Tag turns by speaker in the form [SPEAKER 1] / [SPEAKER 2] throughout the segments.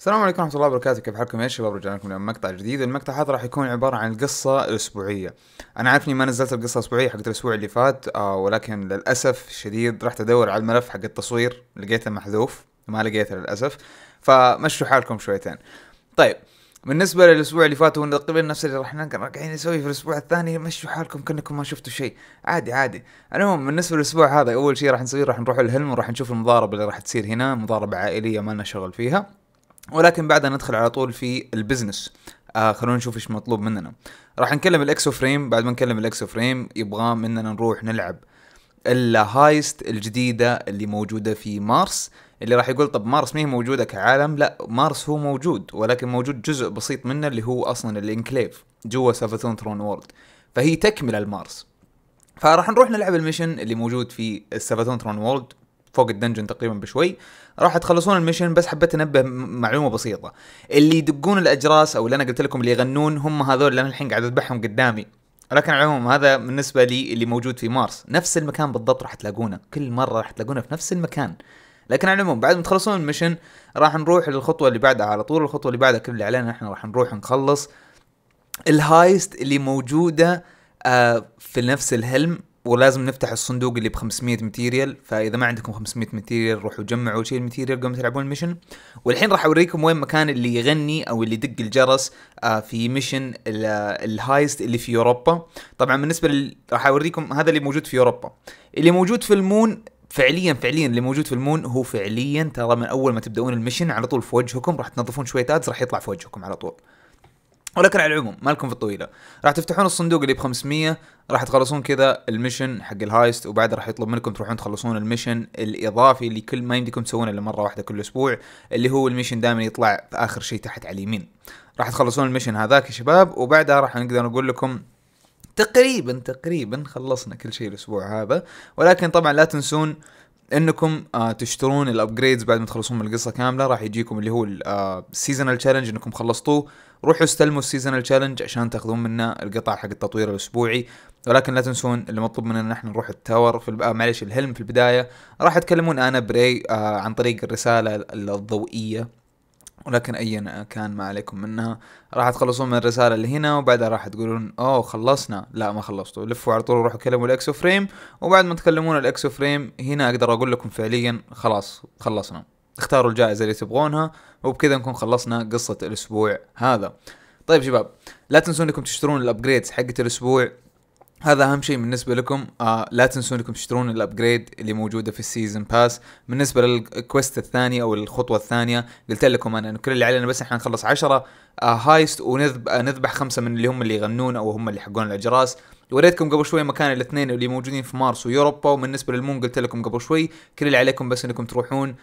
[SPEAKER 1] السلام عليكم ورحمة الله وبركاته كيف حالكم يا شباب رجعنا لكم اليوم مقطع جديد المقطع هذا راح يكون عبارة عن القصة الأسبوعية أنا عارف إني ما نزلت القصة الأسبوعية حقت الأسبوع اللي فات آه ولكن للأسف الشديد رحت أدور على الملف حق التصوير لقيته محذوف ما لقيته للأسف فمشوا حالكم شويتين طيب بالنسبة للأسبوع اللي فات هو تقريبا نفس اللي راح قاعدين نسويه في الأسبوع الثاني مشوا حالكم كأنكم ما شفتوا شيء عادي عادي المهم بالنسبة للأسبوع هذا أول شيء راح نسويه راح نروح الهلم وراح نشوف المضاربة اللي راح تصير هنا مضاربة عائلية ما لنا شغل فيها ولكن بعدها ندخل على طول في البزنس آه خلونا نشوف ايش مطلوب مننا راح نكلم الاكسو فريم بعد ما نكلم الاكسو فريم يبغى مننا نروح نلعب الهايست الجديده اللي موجوده في مارس اللي راح يقول طب مارس ما هي موجوده كعالم لا مارس هو موجود ولكن موجود جزء بسيط منه اللي هو اصلا الانكليف جوا سافاثون ثرون وورلد فهي تكمله لمارس فراح نروح نلعب الميشن اللي موجود في سافاثون ثرون وورلد فوق الدنجن تقريبا بشوي راح تخلصون الميشن بس حبيت انبه معلومه بسيطه اللي يدقون الاجراس او اللي انا قلت لكم اللي يغنون هم هذول اللي انا الحين قاعد اذبحهم قدامي لكن على العموم هذا بالنسبه لي اللي موجود في مارس نفس المكان بالضبط راح تلاقونه كل مره راح تلاقونه في نفس المكان لكن على العموم بعد ما تخلصون المشن راح نروح للخطوه اللي بعدها على طول الخطوه اللي بعدها كل اللي علينا احنا راح نروح نخلص الهايست اللي موجوده آه، في نفس الهلم ولازم نفتح الصندوق اللي ب 500 ماتيريال فاذا ما عندكم 500 ماتيريال روحوا جمعوا شيء الماتيريال قبل تلعبون الميشن والحين راح اوريكم وين مكان اللي يغني او اللي يدق الجرس آه، في ميشن الهايست اللي في اوروبا طبعا بالنسبه لل... راح اوريكم هذا اللي موجود في اوروبا اللي موجود في المون فعليا فعليا اللي موجود في المون هو فعليا ترى من اول ما تبدأون المشن على طول في وجهكم راح تنظفون شويه ادز راح يطلع في وجهكم على طول ولكن على العموم مالكم في الطويله راح تفتحون الصندوق اللي ب 500 راح تخلصون كذا المشن حق الهايست وبعد راح يطلب منكم تروحون تخلصون المشن الاضافي اللي كل ما يمديكم تسوونه الا مره واحده كل اسبوع اللي هو المشن دائما يطلع في اخر شيء تحت على اليمين راح تخلصون المشن هذاك يا شباب وبعدها راح نقدر نقول لكم تقريبا تقريبا خلصنا كل شيء الاسبوع هذا ولكن طبعا لا تنسون انكم آه، تشترون الابجريدز بعد ما تخلصون من القصه كامله راح يجيكم اللي هو السيزونال تشالنج آه، انكم خلصتوه روحوا استلموا السيزونال تشالنج عشان تاخذون منه القطع حق التطوير الاسبوعي ولكن لا تنسون اللي مطلوب مننا نحن نروح التاور في الب... آه معليش الهلم في البدايه راح تكلمون انا بري آه عن طريق الرساله الضوئيه ولكن ايا كان ما عليكم منها راح تخلصون من الرساله اللي هنا وبعدها راح تقولون اوه خلصنا لا ما خلصتوا لفوا على طول روحوا كلموا الاكسو فريم وبعد ما تكلمون الاكسو فريم هنا اقدر اقول لكم فعليا خلاص خلصنا اختاروا الجائزه اللي تبغونها وبكذا نكون خلصنا قصه الاسبوع هذا طيب شباب لا تنسون انكم تشترون الابجريدز حقت الاسبوع هذا اهم شيء بالنسبه لكم آه لا تنسون انكم تشترون الابجريد اللي موجوده في السيزون باس بالنسبه للكويست الثانيه او الخطوه الثانيه قلت لكم انا انه كل اللي علينا بس احنا نخلص 10 آه هايست ونذبح آه، خمسه من اللي هم اللي يغنون او هم اللي حقون الاجراس وريتكم قبل شوي مكان الاثنين اللي موجودين في مارس ويوروبا وبالنسبه للمون قلت لكم قبل شوي كل اللي عليكم بس انكم تروحون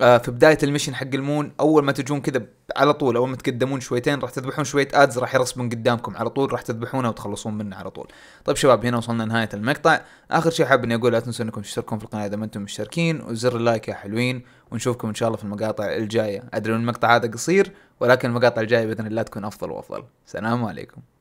[SPEAKER 1] آه، في بدايه المشن حق المون اول ما تجون كذا على طول اول ما تقدمون شويتين راح تذبحون شويه ادز راح يرسبون قدامكم على طول راح تذبحونه وتخلصون منه على طول. طيب شباب هنا وصلنا لنهايه المقطع، اخر شيء حاب اني اقول لا تنسوا انكم تشتركون في القناه اذا ما انتم مشتركين وزر اللايك يا حلوين ونشوفكم ان شاء الله في المقاطع الجايه، ادري ان المقطع هذا قصير ولكن المقاطع الجايه باذن الله تكون افضل وافضل. سلام عليكم.